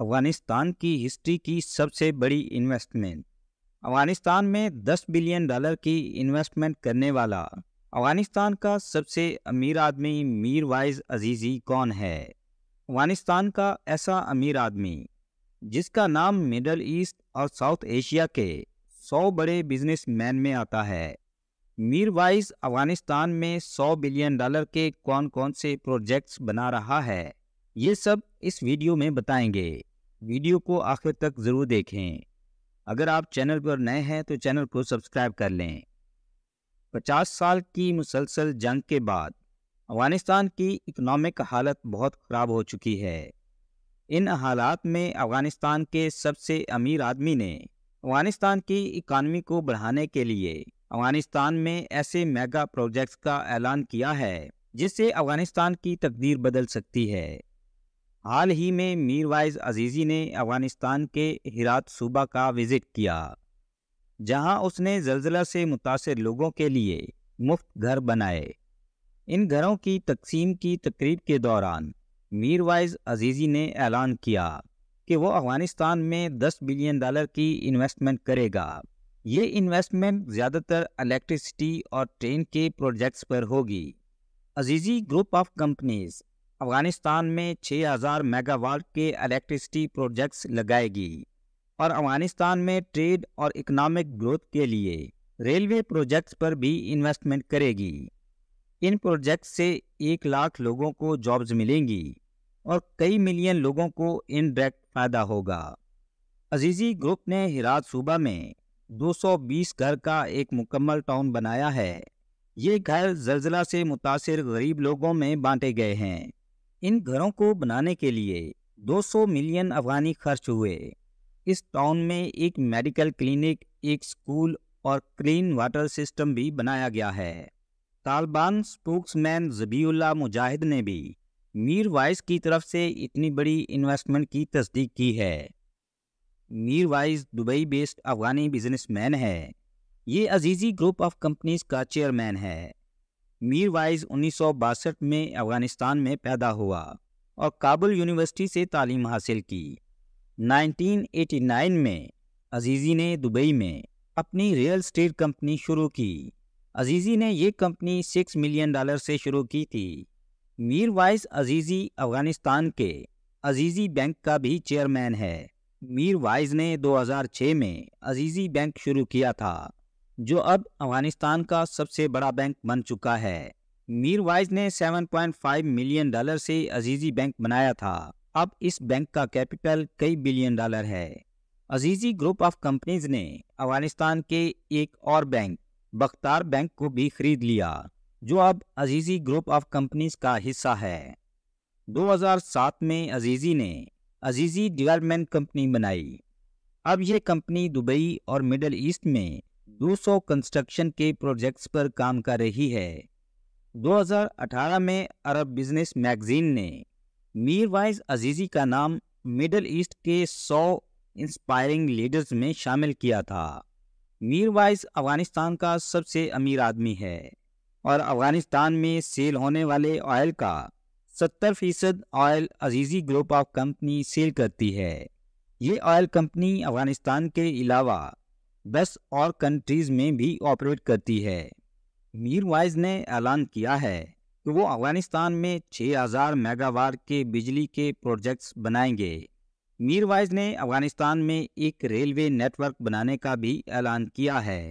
अफगानिस्तान की हिस्ट्री की सबसे बड़ी इन्वेस्टमेंट अफगानिस्तान में 10 बिलियन डॉलर की इन्वेस्टमेंट करने वाला अफगानिस्तान का सबसे अमीर आदमी मीर वाइज अजीज़ी कौन है अफगानिस्तान का ऐसा अमीर आदमी जिसका नाम मिडल ईस्ट और साउथ एशिया के सौ बड़े बिजनेसमैन में आता है मीर वाइज अफगानिस्तान में 100 बिलियन डॉलर के कौन कौन से प्रोजेक्ट्स बना रहा है ये सब इस वीडियो में बताएंगे वीडियो को आखिर तक ज़रूर देखें अगर आप चैनल पर नए हैं तो चैनल को सब्सक्राइब कर लें पचास साल की मुसलसल जंग के बाद अफ़गानिस्तान की इकनॉमिक हालत बहुत ख़राब हो चुकी है इन हालात में अफ़गानिस्तान के सबसे अमीर आदमी ने अफ़गानिस्तान की इकानमी को बढ़ाने के लिए अफ़गानिस्तान में ऐसे मेगा प्रोजेक्ट्स का ऐलान किया है जिससे अफ़गानिस्तान की तकदीर बदल सकती है हाल ही में मीरवाइज अजीज़ी ने अफगानिस्तान के हिरात सूबा का विज़िट किया जहां उसने जलजिला से मुतासर लोगों के लिए मुफ्त घर बनाए इन घरों की तकसीम की तकरीब के दौरान मीरवाइज अजीज़ी ने ऐलान किया कि वो अफगानिस्तान में 10 बिलियन डॉलर की इन्वेस्टमेंट करेगा ये इन्वेस्टमेंट ज़्यादातर इलेक्ट्रिसिटी और ट्रेन के प्रोजेक्ट्स पर होगी Azizi group of companies Afghanistan में 6000 मेगावाट के इलेक्ट्रिसिटी प्रोजेक्ट्स लगाएगी और अफगानिस्तान में ट्रेड और इकोनॉमिक ग्रोथ के लिए रेलवे प्रोजेक्ट्स पर भी इन्वेस्टमेंट करेगी इन प्रोजेक्ट से एक लाख लोगों को जॉब्स मिलेंगी और कई मिलियन लोगों को इनडायरेक्ट फ़ायदा होगा अजीज़ी ग्रुप ने हिरात सूबा में 220 घर का एक मुकम्मल टाउन बनाया है ये घर जलजिला से मुतासर गरीब लोगों में बांटे गए हैं इन घरों को बनाने के लिए 200 मिलियन अफगानी खर्च हुए इस टाउन में एक मेडिकल क्लिनिक एक स्कूल और क्लीन वाटर सिस्टम भी बनाया गया है तालिबान स्पोक्समैन जबीउल्ला मुजाहिद ने भी मीर वाइज की तरफ से इतनी बड़ी इन्वेस्टमेंट की तस्दीक की है Mirwais Dubai based Afghani businessman है ये अजीज़ी ग्रुप ऑफ कंपनीज का चेयरमैन है मीर वाइज उन्नीस में अफगानिस्तान में पैदा हुआ और काबुल यूनिवर्सिटी से तालीम हासिल की 1989 में अजीज़ी ने दुबई में अपनी रियल स्टेट कंपनी शुरू की अजीज़ी ने ये कंपनी सिक्स मिलियन डॉलर से शुरू की थी मीर वाइज अजीज़ी अफगानिस्तान के अजीज़ी बैंक का भी चेयरमैन है मीर वाइज ने 2006 में अजीज़ी बैंक शुरू किया था जो अब अफगानिस्तान का सबसे बड़ा बैंक बन चुका है मीर वाइज ने 7.5 मिलियन डॉलर से अजीजी बैंक बनाया था अब इस बैंक का कैपिटल कई बिलियन डॉलर है अजीजी ग्रुप ऑफ कंपनीज ने अफगानिस्तान के एक और बैंक बख्तार बैंक को भी खरीद लिया जो अब अजीजी ग्रुप ऑफ कंपनीज का हिस्सा है 2007 में अजीजी ने अजीजी डेवलपमेंट कंपनी बनाई अब यह कंपनी दुबई और मिडल ईस्ट में 200 कंस्ट्रक्शन के प्रोजेक्ट्स पर काम कर रही है 2018 में अरब बिजनेस मैगजीन ने मीरवाइज अजीजी का नाम मिडल ईस्ट के 100 इंस्पायरिंग लीडर्स में शामिल किया था मीरवाइज अफगानिस्तान का सबसे अमीर आदमी है और अफगानिस्तान में सेल होने वाले ऑयल का 70 फीसद oil Azizi group of company sale करती है ये ऑयल कंपनी अफगानिस्तान के अलावा बस और कंट्रीज में भी ऑपरेट करती है मीरवाइज ने ऐलान किया है कि वो अफगानिस्तान में 6000 मेगावाट के बिजली के प्रोजेक्ट्स बनाएंगे मीरवाइज ने अफगानिस्तान में एक रेलवे नेटवर्क बनाने का भी ऐलान किया है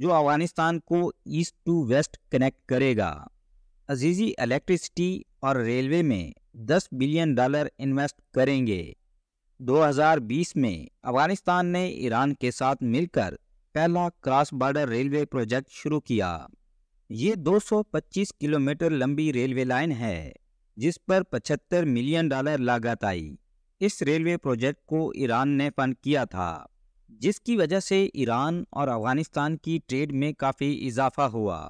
जो अफगानिस्तान को ईस्ट टू वेस्ट कनेक्ट करेगा अजीजी इलेक्ट्रिसिटी और रेलवे में 10 बिलियन डॉलर इन्वेस्ट करेंगे 2020 में अफगानिस्तान ने ईरान के साथ मिलकर पहला क्रॉस बॉर्डर रेलवे प्रोजेक्ट शुरू किया ये 225 किलोमीटर लंबी रेलवे लाइन है जिस पर 75 मिलियन डॉलर लागत आई इस रेलवे प्रोजेक्ट को ईरान ने फंड किया था जिसकी वजह से ईरान और अफगानिस्तान की ट्रेड में काफ़ी इजाफा हुआ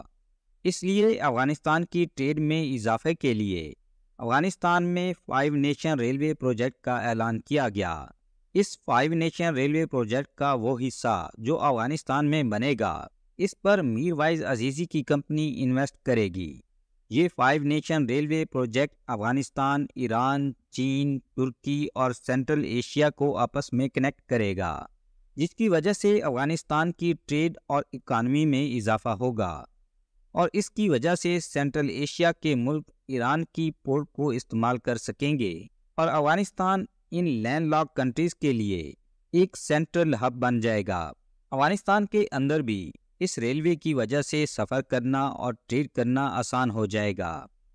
इसलिए अफगानिस्तान की ट्रेड में इजाफे के लिए अफगानिस्तान में फाइव नेशन रेलवे प्रोजेक्ट का ऐलान किया गया इस फाइव नेशन रेलवे प्रोजेक्ट का वो हिस्सा जो अफगानिस्तान में बनेगा इस पर मीरवाइज अजीज़ी की कंपनी इन्वेस्ट करेगी ये five nation railway project Afghanistan Iran चीन तुर्की और सेंट्रल एशिया को आपस में कनेक्ट करेगा जिसकी वजह से अफगानिस्तान की ट्रेड और इकानमी में इजाफा होगा और इसकी वजह से सेंट्रल एशिया के मुल्क ईरान की पोर्ट को इस्तेमाल कर सकेंगे और अफगानिस्तान इन लैंड लॉक कंट्रीज के लिए एक सेंट्रल हब बन जाएगा अफगानिस्तान के अंदर भी इस रेलवे की वजह से सफ़र करना और ट्रेड करना आसान हो जाएगा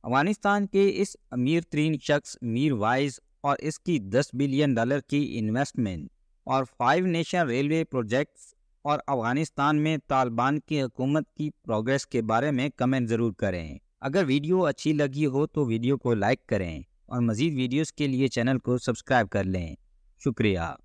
अफगानिस्तान के इस अमीर तरीन शख्स मीर वाइज और इसकी 10 बिलियन डॉलर की इन्वेस्टमेंट और फाइव नेशन रेलवे प्रोजेक्ट्स और अफगानिस्तान में तालिबान की हुकूमत की प्रोग्रेस के बारे में कमेंट ज़रूर करें अगर वीडियो अच्छी लगी हो तो वीडियो को लाइक करें और मज़ीद वीडियोज़ के लिए चैनल को सब्सक्राइब कर लें शुक्रिया